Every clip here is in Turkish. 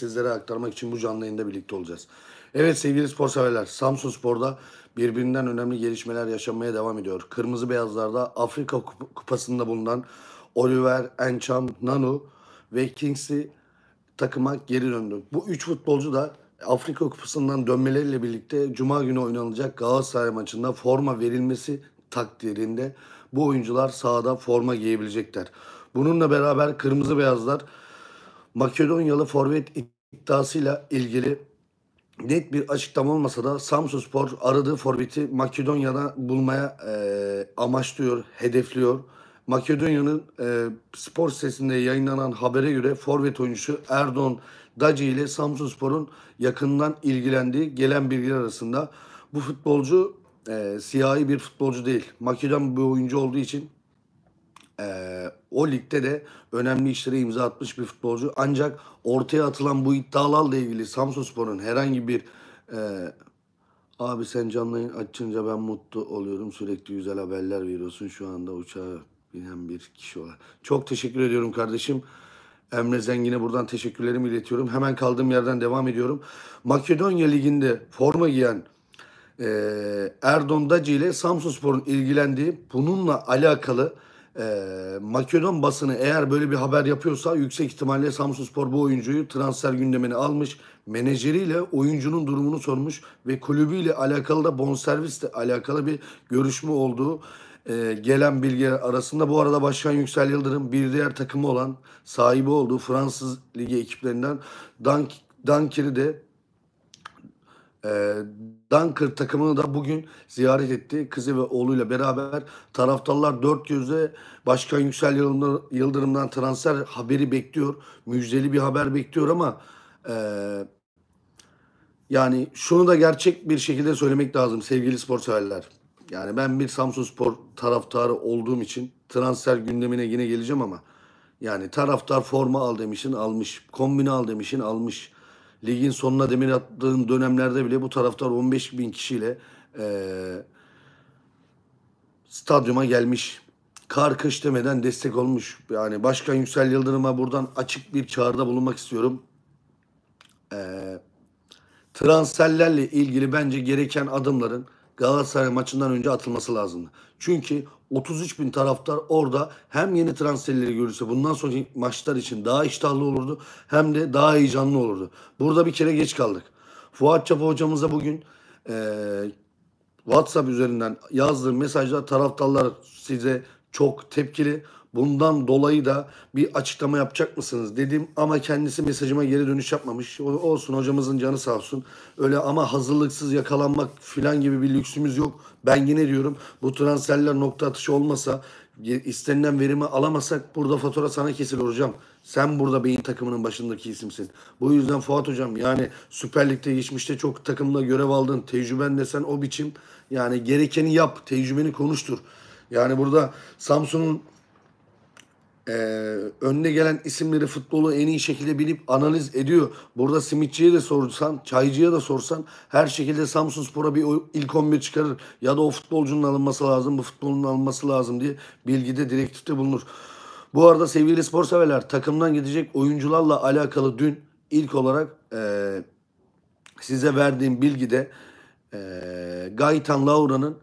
sizlere aktarmak için bu canlı yayında birlikte olacağız. Evet sevgili spor severler, Samsun Spor'da birbirinden önemli gelişmeler yaşanmaya devam ediyor. Kırmızı Beyazlar'da Afrika Kup Kupası'nda bulunan Oliver, Encham, Nanu ve Kingsi takıma geri döndü. Bu üç futbolcu da Afrika Kupası'ndan dönmeleriyle birlikte Cuma günü oynanacak Galatasaray maçında forma verilmesi takdirinde bu oyuncular sahada forma giyebilecekler. Bununla beraber Kırmızı Beyazlar Makedonyalı forvet iddiasıyla ilgili net bir açıklama olmasa da Samsun Spor aradığı forveti Makedonya'da bulmaya e, amaçlıyor, hedefliyor. Makedonya'nın e, spor sitesinde yayınlanan habere göre forvet oyuncusu Erdoğan Daci ile Samsun Spor'un yakından ilgilendiği gelen bilgiler arasında bu futbolcu e, siyahi bir futbolcu değil. Makedon bir oyuncu olduğu için ee, o ligde de önemli işlere imza atmış bir futbolcu. Ancak ortaya atılan bu iddialarla ilgili Samsunspor'un herhangi bir e, abi sen canlı açınca ben mutlu oluyorum sürekli güzel haberler veriyorsun şu anda uçağa binen bir kişi olarak. Çok teşekkür ediyorum kardeşim. Emre Zengin'e buradan teşekkürlerimi iletiyorum. Hemen kaldığım yerden devam ediyorum. Makedonya Ligi'nde forma giyen e, Erdon Dacı ile Samsunspor'un ilgilendiği bununla alakalı e, Makedon basını eğer böyle bir haber yapıyorsa yüksek ihtimalle spor bu oyuncuyu transfer gündemine almış. Menajeriyle oyuncunun durumunu sormuş ve kulübüyle alakalı da bonservisle alakalı bir görüşme olduğu e, gelen bilgi arasında bu arada Başkan Yüksel Yıldırım bir diğer takımı olan sahibi olduğu Fransız ligi ekiplerinden Dank Dunkir'i de e, takımını da bugün ziyaret etti. Kızı ve oğluyla beraber taraftarlar dört gözle Başkan Yüksel Yıldırım'dan transfer haberi bekliyor. Müjdeli bir haber bekliyor ama e, yani şunu da gerçek bir şekilde söylemek lazım sevgili spor severler. Yani ben bir Samsun Spor taraftarı olduğum için transfer gündemine yine geleceğim ama yani taraftar forma al demişin almış, kombine al demişin almış ligin sonuna demir attığın dönemlerde bile bu taraftar 15 bin kişiyle e, stadyuma gelmiş. Kar kış demeden destek olmuş. Yani Başkan Yüksel Yıldırım'a buradan açık bir çağrıda bulunmak istiyorum. E, transferlerle ilgili bence gereken adımların Galatasaray maçından önce atılması lazımdı. Çünkü 33 bin taraftar orada hem yeni transferleri görürse bundan sonraki maçlar için daha iştahlı olurdu hem de daha heyecanlı olurdu. Burada bir kere geç kaldık. Fuat Çapa hocamıza bugün e, WhatsApp üzerinden yazdığı mesajlar taraftarlar size çok tepkili. Bundan dolayı da bir açıklama yapacak mısınız dedim ama kendisi mesajıma geri dönüş yapmamış. olsun hocamızın canı sağ olsun. Öyle ama hazırlıksız yakalanmak filan gibi bir lüksümüz yok. Ben yine diyorum bu transferler nokta atışı olmasa e, istenilen verimi alamasak burada fatura sana kesilir hocam. Sen burada beyin takımının başındaki isimsin. Bu yüzden Fuat hocam yani Süper Lig'de geçmişte çok takımda görev aldın. Tecrüben desen o biçim. Yani gerekeni yap. Tecrübeni konuştur. Yani burada Samsun'un e, önüne gelen isimleri futbolu en iyi şekilde bilip analiz ediyor. Burada simitçiye de sorsan, çaycıya da sorsan her şekilde Samsun Spor'a bir ilk 11 çıkarır. Ya da o futbolcunun alınması lazım, bu futbolun alınması lazım diye bilgide, direktifte bulunur. Bu arada sevgili spor severler takımdan gidecek oyuncularla alakalı dün ilk olarak e, size verdiğim bilgide e, Gaetan Laura'nın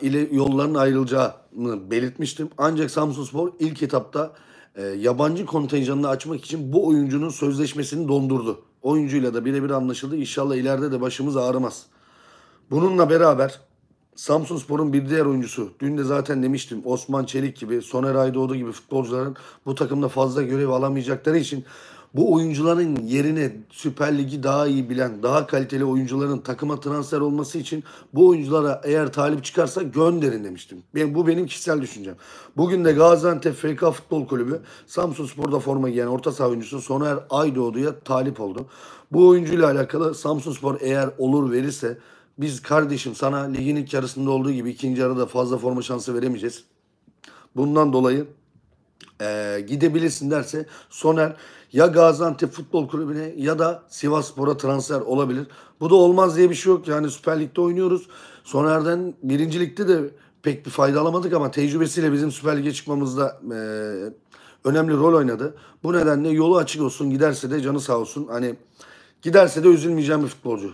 ile yolların ayrılacağını belirtmiştim. Ancak Samsunspor ilk etapta e, yabancı kontenjanını açmak için bu oyuncunun sözleşmesini dondurdu. Oyuncuyla da birebir anlaşıldı. İnşallah ileride de başımız ağrımaz. Bununla beraber Samsunspor'un bir diğer oyuncusu, dün de zaten demiştim Osman Çelik gibi, Soner Aydoğdu gibi futbolcuların bu takımda fazla görev alamayacakları için bu oyuncuların yerine Süper Lig'i daha iyi bilen, daha kaliteli oyuncuların takıma transfer olması için bu oyunculara eğer talip çıkarsa gönderin demiştim. bu benim kişisel düşüncem. Bugün de Gaziantep FK Futbol Kulübü Samsun Spor'da forma giyen orta saha oyuncusu Soner Aydoğdu'ya talip oldu. Bu oyuncuyla alakalı Samsun Spor eğer olur verirse biz kardeşim sana ligin ilk yarısında olduğu gibi ikinci yarıda fazla forma şansı veremeyeceğiz. Bundan dolayı e, gidebilirsin derse Soner ya Gaziantep Futbol Kulübü'ne ya da Sivas Spor'a transfer olabilir. Bu da olmaz diye bir şey yok. Yani Süper Lig'de oynuyoruz. Soner'den birincilikte de pek bir fayda alamadık ama tecrübesiyle bizim Süper Lig'e çıkmamızda e, önemli rol oynadı. Bu nedenle yolu açık olsun giderse de canı sağ olsun. Hani giderse de üzülmeyeceğim bir futbolcu.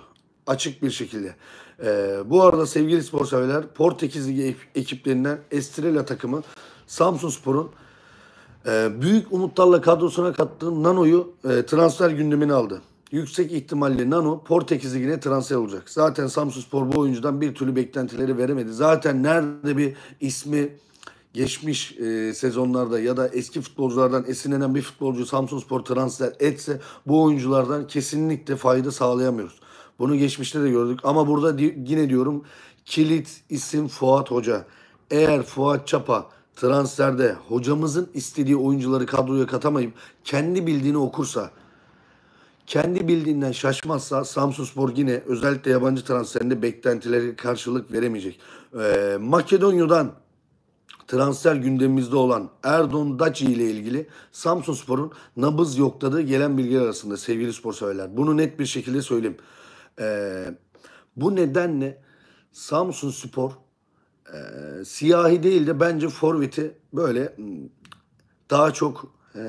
Açık bir şekilde. E, bu arada sevgili spor severler Portekiz Ligi ekiplerinden Estrela takımı Samsun Spor'un ee, büyük umutlarla kadrosuna kattığı Nano'yu e, transfer gündemine aldı. Yüksek ihtimalle Nano Portekiz Ligi'ne transfer olacak. Zaten Samsunspor bu oyuncudan bir türlü beklentileri veremedi. Zaten nerede bir ismi geçmiş e, sezonlarda ya da eski futbolculardan esinlenen bir futbolcu Samsunspor transfer etse bu oyunculardan kesinlikle fayda sağlayamıyoruz. Bunu geçmişte de gördük ama burada di- yine diyorum kilit isim Fuat Hoca. Eğer Fuat Çapa transferde hocamızın istediği oyuncuları kadroya katamayıp kendi bildiğini okursa kendi bildiğinden şaşmazsa Samsunspor yine özellikle yabancı transferinde beklentileri karşılık veremeyecek. Ee, Makedonya'dan transfer gündemimizde olan Erdoğan Daci ile ilgili Samsunspor'un nabız yokladığı gelen bilgiler arasında sevgili spor severler. Bunu net bir şekilde söyleyeyim. Ee, bu nedenle Samsun Spor e, siyahi değil de bence Forvet'i böyle hmm, daha çok e,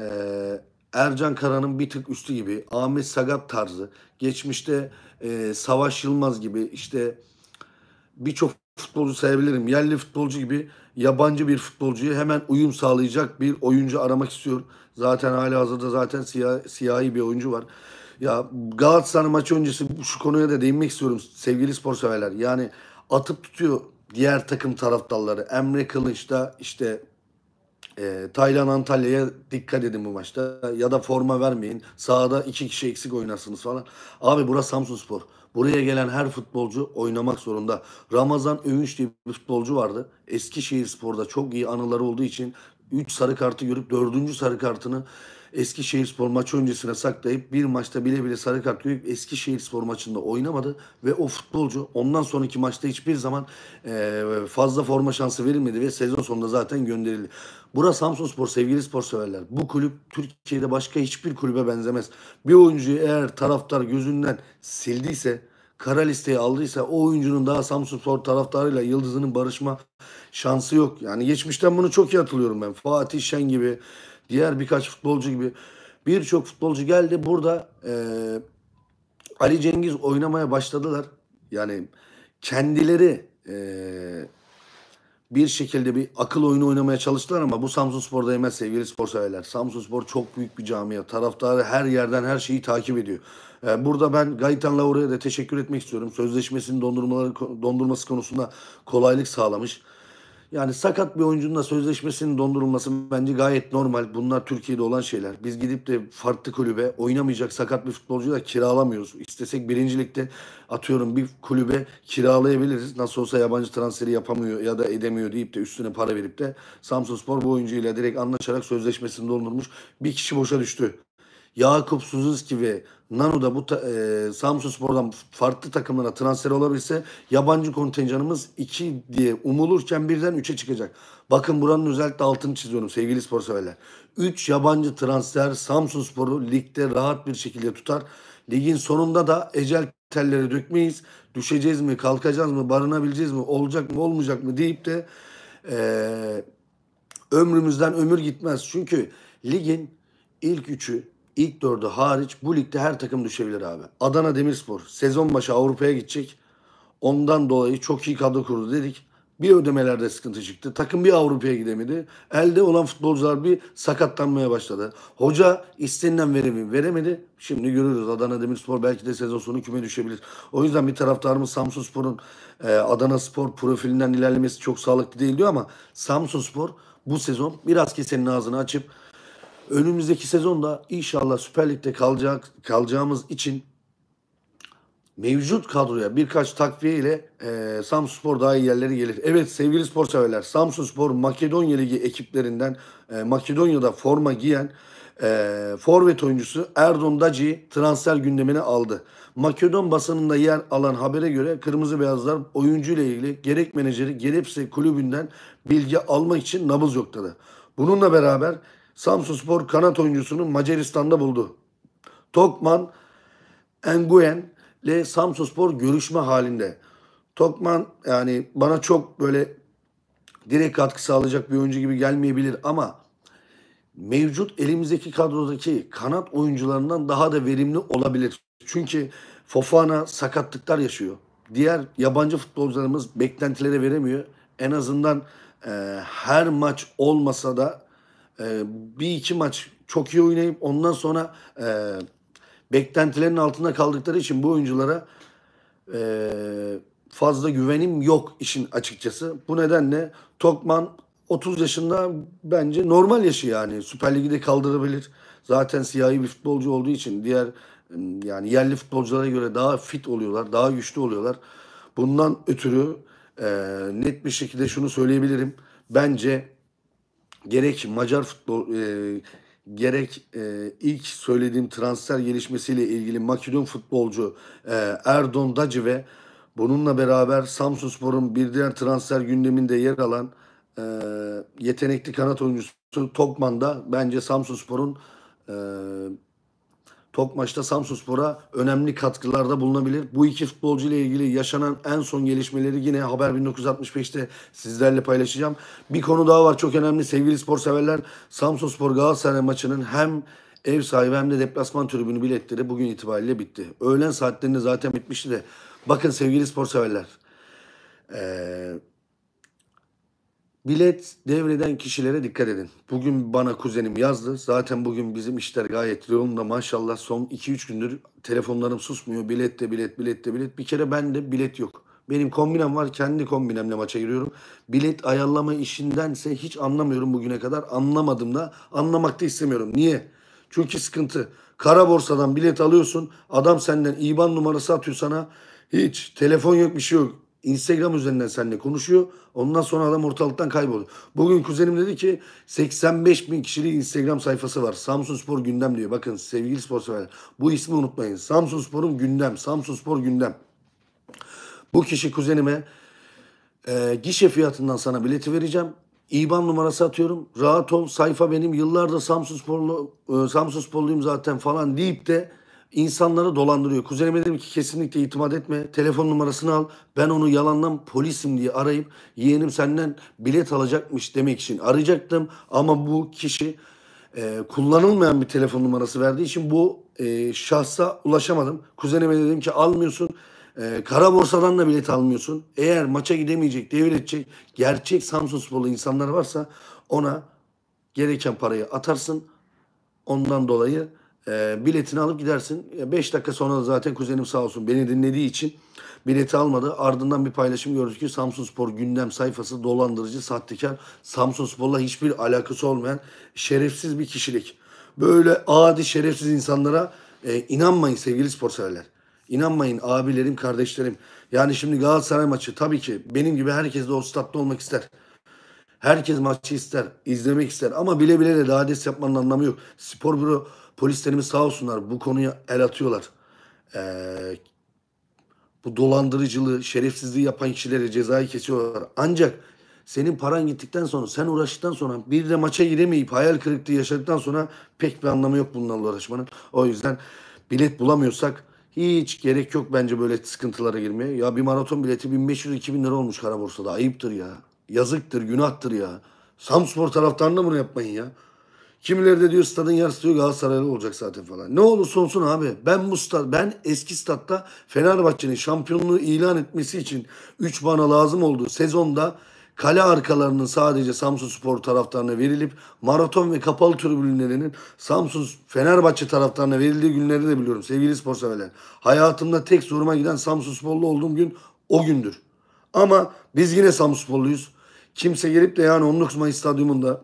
Ercan Karan'ın bir tık üstü gibi Ahmet Sagat tarzı geçmişte e, Savaş Yılmaz gibi işte birçok futbolcu sayabilirim. Yerli futbolcu gibi yabancı bir futbolcuyu hemen uyum sağlayacak bir oyuncu aramak istiyorum. Zaten hala hazırda zaten siyah, siyahi bir oyuncu var. Ya Galatasaray maçı öncesi şu konuya da değinmek istiyorum sevgili spor severler. Yani atıp tutuyor diğer takım taraftarları Emre Kılıç da işte e, Taylan Antalya'ya dikkat edin bu maçta. Ya da forma vermeyin. Sahada iki kişi eksik oynarsınız falan. Abi burası Samsun Spor. Buraya gelen her futbolcu oynamak zorunda. Ramazan Övünç diye bir futbolcu vardı. Eskişehir Spor'da çok iyi anıları olduğu için 3 sarı kartı görüp 4. sarı kartını Eskişehir spor maçı öncesine saklayıp bir maçta bile bile sarı kart görüp Eskişehir spor maçında oynamadı ve o futbolcu ondan sonraki maçta hiçbir zaman e, fazla forma şansı verilmedi ve sezon sonunda zaten gönderildi. Burası Samsun Spor sevgili spor severler. Bu kulüp Türkiye'de başka hiçbir kulübe benzemez. Bir oyuncuyu eğer taraftar gözünden sildiyse kara listeye aldıysa o oyuncunun daha Samsunspor taraftarıyla yıldızının barışma şansı yok. Yani geçmişten bunu çok iyi hatırlıyorum ben. Fatih Şen gibi, diğer birkaç futbolcu gibi birçok futbolcu geldi. Burada e, Ali Cengiz oynamaya başladılar. Yani kendileri e, bir şekilde bir akıl oyunu oynamaya çalıştılar ama bu Samsun Spor'da yemez sevgili spor severler. Samsun Spor çok büyük bir camia. Taraftarı her yerden her şeyi takip ediyor. Ee, burada ben Gaitan Laura'ya da teşekkür etmek istiyorum. Sözleşmesinin dondurması konusunda kolaylık sağlamış. Yani sakat bir oyuncunun da sözleşmesinin dondurulması bence gayet normal. Bunlar Türkiye'de olan şeyler. Biz gidip de farklı kulübe oynamayacak sakat bir futbolcuyu da kiralamıyoruz. İstesek birincilikte atıyorum bir kulübe kiralayabiliriz. Nasıl olsa yabancı transferi yapamıyor ya da edemiyor deyip de üstüne para verip de Spor bu oyuncuyla direkt anlaşarak sözleşmesini dondurmuş. Bir kişi boşa düştü. Yakup Suzuki ve Nanu da bu e, Samsun Spor'dan farklı takımlara transfer olabilirse yabancı kontenjanımız 2 diye umulurken birden 3'e çıkacak. Bakın buranın özellikle altını çiziyorum sevgili spor severler. 3 yabancı transfer Samsun Spor'u ligde rahat bir şekilde tutar. Ligin sonunda da ecel telleri dökmeyiz. Düşeceğiz mi, kalkacağız mı, barınabileceğiz mi, olacak mı, olmayacak mı deyip de e, ömrümüzden ömür gitmez. Çünkü ligin ilk üçü İlk dördü hariç bu ligde her takım düşebilir abi. Adana Demirspor sezon başı Avrupa'ya gidecek. Ondan dolayı çok iyi kadro kurdu dedik. Bir ödemelerde sıkıntı çıktı. Takım bir Avrupa'ya gidemedi. Elde olan futbolcular bir sakatlanmaya başladı. Hoca istenilen verimi veremedi. Şimdi görürüz. Adana Demirspor belki de sezon sonu küme düşebilir. O yüzden bir taraftarımız Samsun Spor'un e, Adana Spor profilinden ilerlemesi çok sağlıklı değil diyor ama Samsun Spor bu sezon biraz kesenin ağzını açıp önümüzdeki sezonda inşallah Süper Lig'de kalacak, kalacağımız için mevcut kadroya birkaç takviye ile e, Samspor daha iyi yerlere gelir. Evet sevgili spor severler Samsun Spor Makedonya Ligi ekiplerinden e, Makedonya'da forma giyen e, forvet oyuncusu Erdon Daci transfer gündemine aldı. Makedon basınında yer alan habere göre Kırmızı Beyazlar oyuncu ile ilgili gerek menajeri gerekse kulübünden bilgi almak için nabız yokladı. Bununla beraber Samsunspor kanat oyuncusunu Macaristan'da buldu. Tokman Nguyen ile Samsunspor görüşme halinde. Tokman yani bana çok böyle direkt katkı sağlayacak bir oyuncu gibi gelmeyebilir ama mevcut elimizdeki kadrodaki kanat oyuncularından daha da verimli olabilir. Çünkü Fofana sakatlıklar yaşıyor. Diğer yabancı futbolcularımız beklentilere veremiyor. En azından e, her maç olmasa da ee, bir iki maç çok iyi oynayıp ondan sonra e, beklentilerin altında kaldıkları için bu oyunculara e, fazla güvenim yok işin açıkçası. Bu nedenle Tokman 30 yaşında bence normal yaşı yani. Süper Ligi kaldırabilir. Zaten siyahi bir futbolcu olduğu için diğer yani yerli futbolculara göre daha fit oluyorlar, daha güçlü oluyorlar. Bundan ötürü e, net bir şekilde şunu söyleyebilirim. Bence gerek Macar futbol e, gerek e, ilk söylediğim transfer gelişmesiyle ilgili Makedon futbolcu e, Erdon Dacı ve bununla beraber Samsunspor'un bir diğer transfer gündeminde yer alan e, yetenekli kanat oyuncusu Tokman da bence Samsunspor'un e, Tok maçta Samsunspor'a önemli katkılarda bulunabilir. Bu iki futbolcu ile ilgili yaşanan en son gelişmeleri yine Haber 1965'te sizlerle paylaşacağım. Bir konu daha var çok önemli sevgili spor severler. Samsunspor Galatasaray maçının hem ev sahibi hem de deplasman tribünü biletleri bugün itibariyle bitti. Öğlen saatlerinde zaten bitmişti de. Bakın sevgili spor severler. Ee, Bilet devreden kişilere dikkat edin. Bugün bana kuzenim yazdı. Zaten bugün bizim işler gayet yoğun maşallah son 2-3 gündür telefonlarım susmuyor. Bilet de bilet bilet de bilet. Bir kere bende bilet yok. Benim kombinem var. Kendi kombinemle maça giriyorum. Bilet ayarlama işindense hiç anlamıyorum bugüne kadar. Anlamadım da anlamak da istemiyorum. Niye? Çünkü sıkıntı. Kara borsadan bilet alıyorsun. Adam senden IBAN numarası atıyor sana. Hiç telefon yok bir şey yok. Instagram üzerinden seninle konuşuyor. Ondan sonra adam ortalıktan kayboluyor. Bugün kuzenim dedi ki 85 bin kişilik Instagram sayfası var. Samsun Spor Gündem diyor. Bakın sevgili spor severler. Bu ismi unutmayın. Samsun Spor'un gündem. Samsun Spor Gündem. Bu kişi kuzenime e, gişe fiyatından sana bileti vereceğim. İban numarası atıyorum. Rahat ol sayfa benim yıllardır Samsun Sporlu, e, Samsun Sporluyum zaten falan deyip de insanları dolandırıyor. Kuzenime dedim ki kesinlikle itimat etme. Telefon numarasını al. Ben onu yalandan polisim diye arayıp yeğenim senden bilet alacakmış demek için arayacaktım. Ama bu kişi e, kullanılmayan bir telefon numarası verdiği için bu e, şahsa ulaşamadım. Kuzenime dedim ki almıyorsun. Ee, kara borsadan da bilet almıyorsun. Eğer maça gidemeyecek, devredecek gerçek Samsun Sporlu insanlar varsa ona gereken parayı atarsın. Ondan dolayı e, biletini alıp gidersin. 5 dakika sonra da zaten kuzenim sağ olsun beni dinlediği için bileti almadı. Ardından bir paylaşım gördük ki Samsun Spor gündem sayfası dolandırıcı, sahtekar, Samsun Spor'la hiçbir alakası olmayan şerefsiz bir kişilik. Böyle adi şerefsiz insanlara e, inanmayın sevgili spor severler. İnanmayın abilerim, kardeşlerim. Yani şimdi Galatasaray maçı tabii ki benim gibi herkes de o statta olmak ister. Herkes maçı ister, izlemek ister ama bile bile de lades yapmanın anlamı yok. Spor büro Polislerimiz sağ olsunlar bu konuya el atıyorlar. Ee, bu dolandırıcılığı, şerefsizliği yapan kişilere cezayı kesiyorlar. Ancak senin paran gittikten sonra, sen uğraştıktan sonra bir de maça giremeyip hayal kırıklığı yaşadıktan sonra pek bir anlamı yok bununla uğraşmanın. O yüzden bilet bulamıyorsak hiç gerek yok bence böyle sıkıntılara girmeye. Ya bir maraton bileti 1500-2000 lira olmuş kara borsada. Ayıptır ya. Yazıktır, günahtır ya. Samspor taraftarına bunu yapmayın ya. Kimileri de diyor stadın yarısı diyor Galatasaraylı olacak zaten falan. Ne olursa olsun abi ben bu stad, ben eski statta Fenerbahçe'nin şampiyonluğu ilan etmesi için 3 bana lazım olduğu sezonda kale arkalarının sadece Samsun Spor taraftarına verilip maraton ve kapalı tribünlerinin Samsun Fenerbahçe taraftarına verildiği günleri de biliyorum sevgili spor severler. Hayatımda tek zoruma giden Samsun Sporlu olduğum gün o gündür. Ama biz yine Samsun Sporluyuz. Kimse gelip de yani 19 Mayıs stadyumunda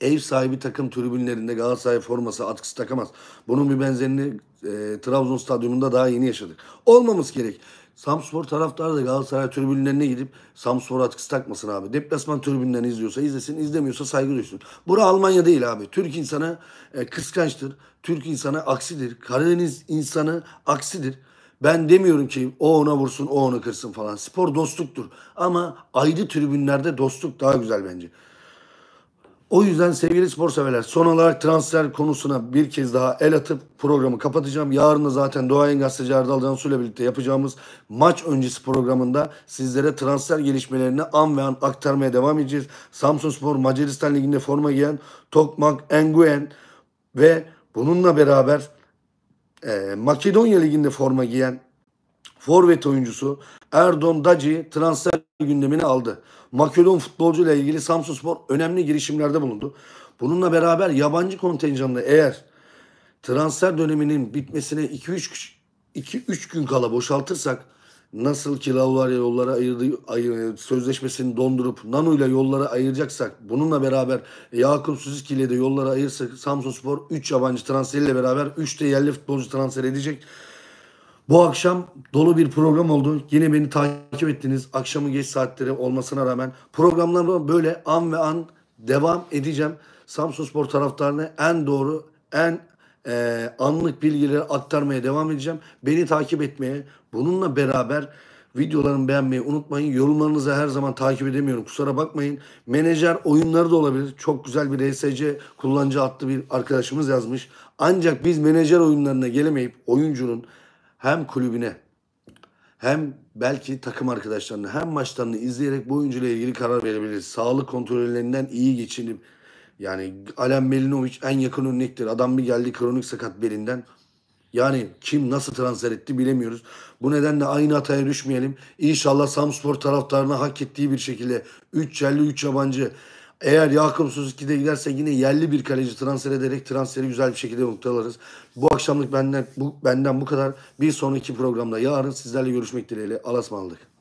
ev sahibi takım tribünlerinde Galatasaray forması atkısı takamaz. Bunun bir benzerini e, Trabzon stadyumunda daha yeni yaşadık. Olmamız gerek. Samspor taraftarı da Galatasaray tribünlerine gidip Samspor atkısı takmasın abi. Deplasman tribünlerini izliyorsa izlesin, izlemiyorsa saygı duysun. Bura Almanya değil abi. Türk insanı e, kıskançtır. Türk insanı aksidir. Karadeniz insanı aksidir. Ben demiyorum ki o ona vursun, o onu kırsın falan. Spor dostluktur. Ama ayrı tribünlerde dostluk daha güzel bence. O yüzden sevgili spor severler son olarak transfer konusuna bir kez daha el atıp programı kapatacağım. Yarın da zaten Doğayan Gazeteci Erdal Cansu ile birlikte yapacağımız maç öncesi programında sizlere transfer gelişmelerini an ve an aktarmaya devam edeceğiz. Samsun Spor Macaristan Ligi'nde forma giyen Tokmak Enguen ve bununla beraber e, Makedonya Ligi'nde forma giyen forvet oyuncusu Erdon Daci transfer gündemini aldı. Makedon futbolcuyla ilgili Samsun Spor önemli girişimlerde bulundu. Bununla beraber yabancı kontenjanlı eğer transfer döneminin bitmesine 2-3 gün kala boşaltırsak nasıl ki yollara ayırdı, ayır, sözleşmesini dondurup Nano ile yollara ayıracaksak bununla beraber Yakup Suziki ile de yollara ayırsak Samsun Spor 3 yabancı transferiyle beraber 3 de yerli futbolcu transfer edecek. Bu akşam dolu bir program oldu. Yine beni takip ettiniz. Akşamın geç saatleri olmasına rağmen programlarımı böyle an ve an devam edeceğim. Samsun Spor taraftarına en doğru, en e, anlık bilgileri aktarmaya devam edeceğim. Beni takip etmeye, bununla beraber videolarımı beğenmeyi unutmayın. Yorumlarınızı her zaman takip edemiyorum. Kusura bakmayın. Menajer oyunları da olabilir. Çok güzel bir RSC kullanıcı adlı bir arkadaşımız yazmış. Ancak biz menajer oyunlarına gelemeyip oyuncunun hem kulübüne hem belki takım arkadaşlarını hem maçlarını izleyerek bu oyuncuyla ilgili karar verebilir. Sağlık kontrollerinden iyi geçinip yani Alem Melinovic en yakın örnektir. Adam bir geldi kronik sakat belinden. Yani kim nasıl transfer etti bilemiyoruz. Bu nedenle aynı hataya düşmeyelim. İnşallah Samspor taraftarına hak ettiği bir şekilde 3 yerli 3 yabancı eğer Yakup Suzuki'de giderse yine yerli bir kaleci transfer ederek transferi güzel bir şekilde noktalarız. Bu akşamlık benden bu, benden bu kadar. Bir sonraki programda yarın sizlerle görüşmek dileğiyle. Alasmanlık.